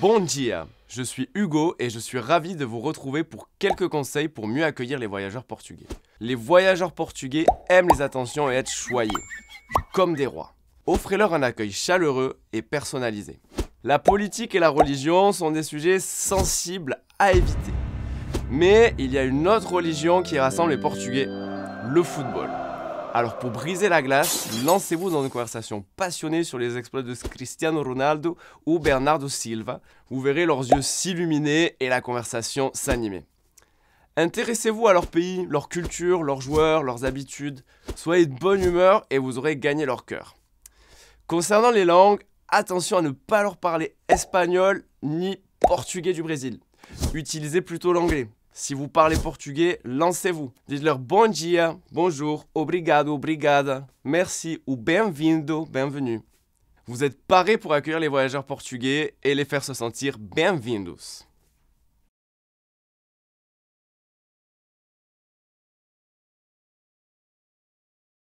Bonjour, je suis Hugo et je suis ravi de vous retrouver pour quelques conseils pour mieux accueillir les voyageurs portugais. Les voyageurs portugais aiment les attentions et être choyés, comme des rois. Offrez-leur un accueil chaleureux et personnalisé. La politique et la religion sont des sujets sensibles à éviter. Mais il y a une autre religion qui rassemble les Portugais, le football. Alors pour briser la glace, lancez-vous dans une conversation passionnée sur les exploits de Cristiano Ronaldo ou Bernardo Silva. Vous verrez leurs yeux s'illuminer et la conversation s'animer. Intéressez-vous à leur pays, leur culture, leurs joueurs, leurs habitudes. Soyez de bonne humeur et vous aurez gagné leur cœur. Concernant les langues, attention à ne pas leur parler espagnol ni portugais du Brésil. Utilisez plutôt l'anglais si vous parlez portugais, lancez-vous. Dites-leur bon dia, bonjour, obrigado, obrigada, merci ou bem-vindo, bienvenue. Vous êtes paré pour accueillir les voyageurs portugais et les faire se sentir bem-vindos.